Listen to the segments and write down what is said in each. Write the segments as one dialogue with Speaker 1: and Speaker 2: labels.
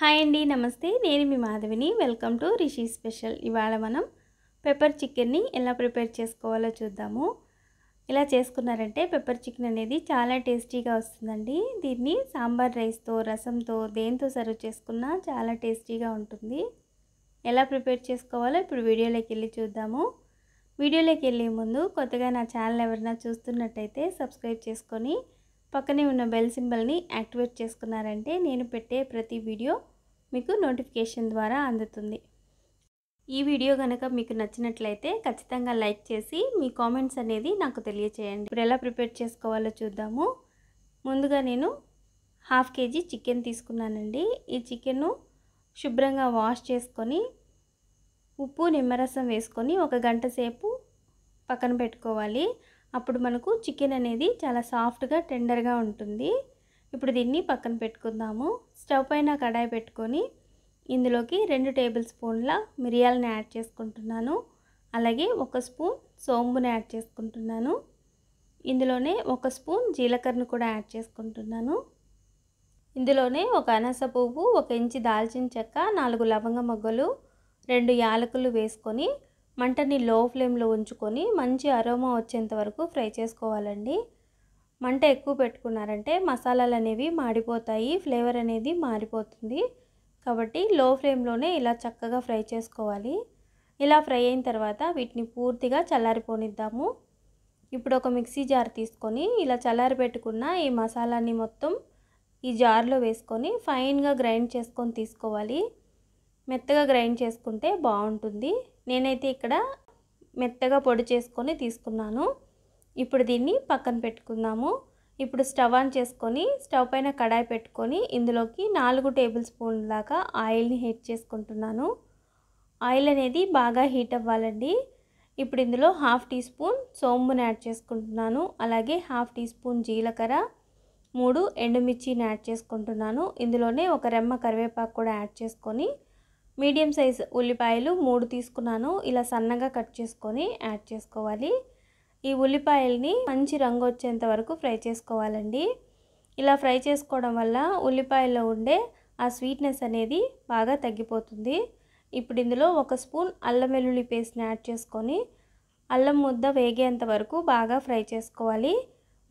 Speaker 1: hi అండి నమస్తే నేను మీ మాధవిని వెల్కమ్ టు రిషి స్పెషల్ ఇవాళ మనం పెప్పర్ చికెన్ని ఎలా ప్రిపేర్ చేసుకోవాలో చూద్దాము ఇలా చేసుకున్నారంటే పెప్పర్ చికెన్ అనేది చాలా టేస్టీగా వస్తుందండి దీన్ని సాంబార్ రైస్తో రసంతో దేంతో సర్వ్ చేసుకున్నా చాలా టేస్టీగా ఉంటుంది ఎలా ప్రిపేర్ చేసుకోవాలో ఇప్పుడు వీడియోలోకి వెళ్ళి చూద్దాము వీడియోలోకి వెళ్ళే ముందు కొత్తగా నా ఛానల్ ఎవరైనా చూస్తున్నట్టయితే సబ్స్క్రైబ్ చేసుకొని పక్కనే ఉన్న బెల్ సింబల్ని యాక్టివేట్ చేసుకున్నారంటే నేను పెట్టే ప్రతి వీడియో మీకు నోటిఫికేషన్ ద్వారా అందుతుంది ఈ వీడియో కనుక మీకు నచ్చినట్లయితే ఖచ్చితంగా లైక్ చేసి మీ కామెంట్స్ అనేది నాకు తెలియచేయండి ఇప్పుడు ఎలా ప్రిపేర్ చేసుకోవాలో చూద్దాము ముందుగా నేను హాఫ్ కేజీ చికెన్ తీసుకున్నానండి ఈ చికెన్ను శుభ్రంగా వాష్ చేసుకొని ఉప్పు నిమ్మరసం వేసుకొని ఒక గంట సేపు పక్కన పెట్టుకోవాలి అప్పుడు మనకు చికెన్ అనేది చాలా సాఫ్ట్గా టెండర్గా ఉంటుంది ఇప్పుడు దీన్ని పక్కన పెట్టుకుందాము స్టవ్ పైన కడాయి పెట్టుకొని ఇందులోకి రెండు టేబుల్ స్పూన్ల మిరియాలను యాడ్ చేసుకుంటున్నాను అలాగే ఒక స్పూన్ సోంబుని యాడ్ చేసుకుంటున్నాను ఇందులోనే ఒక స్పూన్ జీలకర్రను కూడా యాడ్ చేసుకుంటున్నాను ఇందులోనే ఒక అనస పువ్వు ఒక ఇంచి దాల్చిన చెక్క నాలుగు లవంగ మొగ్గలు రెండు యాలకులు వేసుకొని మంటని లో ఫ్లేమ్లో ఉంచుకొని మంచి అరోమా వచ్చేంత వరకు ఫ్రై చేసుకోవాలండి మంట ఎక్కువ పెట్టుకున్నారంటే మసాలాలు అనేవి మాడిపోతాయి ఫ్లేవర్ అనేది మారిపోతుంది కాబట్టి లో ఫ్లేమ్లోనే ఇలా చక్కగా ఫ్రై చేసుకోవాలి ఇలా ఫ్రై అయిన తర్వాత వీటిని పూర్తిగా చల్లారిపోనిద్దాము ఇప్పుడు ఒక మిక్సీ జార్ తీసుకొని ఇలా చల్లారి పెట్టుకున్న ఈ మసాలాని మొత్తం ఈ జార్లో వేసుకొని ఫైన్గా గ్రైండ్ చేసుకొని తీసుకోవాలి మెత్తగా గ్రైండ్ చేసుకుంటే బాగుంటుంది నేనైతే ఇక్కడ మెత్తగా పొడి చేసుకొని తీసుకున్నాను ఇప్పుడు దీన్ని పక్కన పెట్టుకుందాము ఇప్పుడు స్టవ్ ఆన్ చేసుకొని స్టవ్ పైన కడాయి పెట్టుకొని ఇందులోకి నాలుగు టేబుల్ స్పూన్ దాకా ఆయిల్ని హీట్ చేసుకుంటున్నాను ఆయిల్ అనేది బాగా హీట్ అవ్వాలండి ఇప్పుడు ఇందులో హాఫ్ టీ స్పూన్ సోంపుని యాడ్ చేసుకుంటున్నాను అలాగే హాఫ్ టీ స్పూన్ జీలకర్ర మూడు ఎండుమిర్చిని యాడ్ చేసుకుంటున్నాను ఇందులోనే ఒక రెమ్మ కరివేపాకు కూడా యాడ్ చేసుకొని మీడియం సైజ్ ఉల్లిపాయలు మూడు తీసుకున్నాను ఇలా సన్నగా కట్ చేసుకొని యాడ్ చేసుకోవాలి ఈ ఉల్లిపాయల్ని మంచి రంగు వచ్చేంత వరకు ఫ్రై చేసుకోవాలండి ఇలా ఫ్రై చేసుకోవడం వల్ల ఉల్లిపాయల్లో ఉండే ఆ స్వీట్నెస్ అనేది బాగా తగ్గిపోతుంది ఇప్పుడు ఇందులో ఒక స్పూన్ అల్లం వెల్లుల్లి పేస్ట్ని యాడ్ చేసుకొని అల్లం ముద్ద వేగేంత వరకు బాగా ఫ్రై చేసుకోవాలి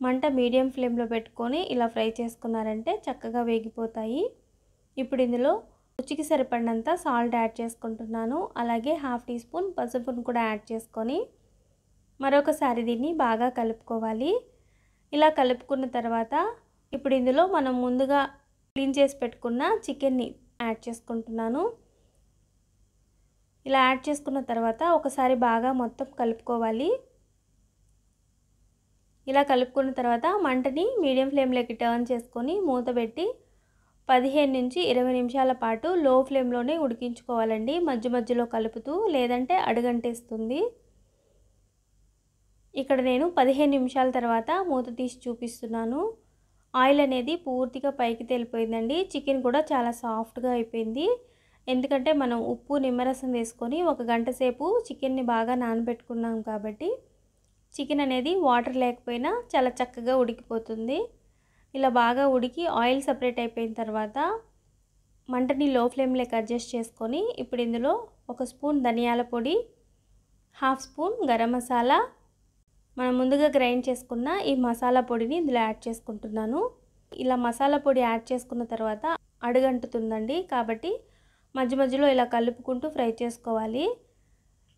Speaker 1: మంట మీడియం ఫ్లేమ్లో పెట్టుకొని ఇలా ఫ్రై చేసుకున్నారంటే చక్కగా వేగిపోతాయి ఇప్పుడు ఇందులో రుచికి సరిపడినంత సాల్ట్ యాడ్ చేసుకుంటున్నాను అలాగే హాఫ్ టీ స్పూన్ పసుపును కూడా యాడ్ చేసుకొని మరొకసారి దీన్ని బాగా కలుపుకోవాలి ఇలా కలుపుకున్న తర్వాత ఇప్పుడు ఇందులో మనం ముందుగా క్లీన్ చేసి పెట్టుకున్న చికెన్ని యాడ్ చేసుకుంటున్నాను ఇలా యాడ్ చేసుకున్న తర్వాత ఒకసారి బాగా మొత్తం కలుపుకోవాలి ఇలా కలుపుకున్న తర్వాత మంటని మీడియం ఫ్లేమ్లోకి టర్న్ చేసుకొని మూత పెట్టి పదిహేను నుంచి ఇరవై నిమిషాల పాటు లో ఫ్లేమ్లోనే ఉడికించుకోవాలండి మధ్య మధ్యలో కలుపుతూ లేదంటే అడుగంటేస్తుంది ఇక్కడ నేను పదిహేను నిమిషాల తర్వాత మూత తీసి చూపిస్తున్నాను ఆయిల్ అనేది పూర్తిగా పైకి తేలిపోయిందండి చికెన్ కూడా చాలా సాఫ్ట్గా అయిపోయింది ఎందుకంటే మనం ఉప్పు నిమ్మరసం వేసుకొని ఒక గంట సేపు చికెన్ని బాగా నానబెట్టుకున్నాం కాబట్టి చికెన్ అనేది వాటర్ లేకపోయినా చాలా చక్కగా ఉడికిపోతుంది ఇలా బాగా ఉడికి ఆయిల్ సపరేట్ అయిపోయిన తర్వాత మంటని లో ఫ్లేమ్లోకి అడ్జస్ట్ చేసుకొని ఇప్పుడు ఇందులో ఒక స్పూన్ ధనియాల పొడి హాఫ్ స్పూన్ గరం మసాలా మనం ముందుగా గ్రైండ్ చేసుకున్న ఈ మసాలా పొడిని ఇందులో యాడ్ చేసుకుంటున్నాను ఇలా మసాలా పొడి యాడ్ చేసుకున్న తర్వాత అడుగంటుతుందండి కాబట్టి మధ్య మధ్యలో ఇలా కలుపుకుంటూ ఫ్రై చేసుకోవాలి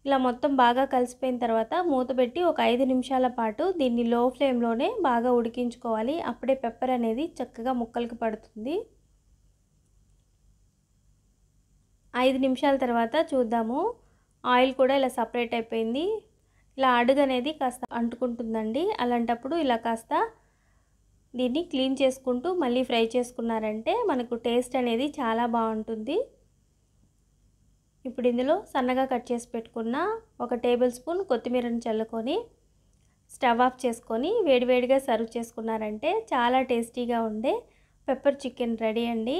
Speaker 1: ఇలా మొత్తం బాగా కలిసిపోయిన తర్వాత మూతబెట్టి ఒక ఐదు నిమిషాల పాటు దీన్ని లో ఫ్లేమ్లోనే బాగా ఉడికించుకోవాలి అప్పుడే పెప్పర్ అనేది చక్కగా ముక్కలకి పడుతుంది ఐదు నిమిషాల తర్వాత చూద్దాము ఆయిల్ కూడా ఇలా సపరేట్ అయిపోయింది ఇలా అడుగు అనేది కాస్త అంటుకుంటుందండి అలాంటప్పుడు ఇలా కాస్త దీన్ని క్లీన్ చేసుకుంటూ మళ్ళీ ఫ్రై చేసుకున్నారంటే మనకు టేస్ట్ అనేది చాలా బాగుంటుంది ఇప్పుడు ఇందులో సన్నగా కట్ చేసి పెట్టుకున్న ఒక టేబుల్ స్పూన్ కొత్తిమీరను చల్లుకొని స్టవ్ ఆఫ్ చేసుకొని వేడివేడిగా సర్వ్ చేసుకున్నారంటే చాలా టేస్టీగా ఉండే పెప్పర్ చికెన్ రెడీ అండి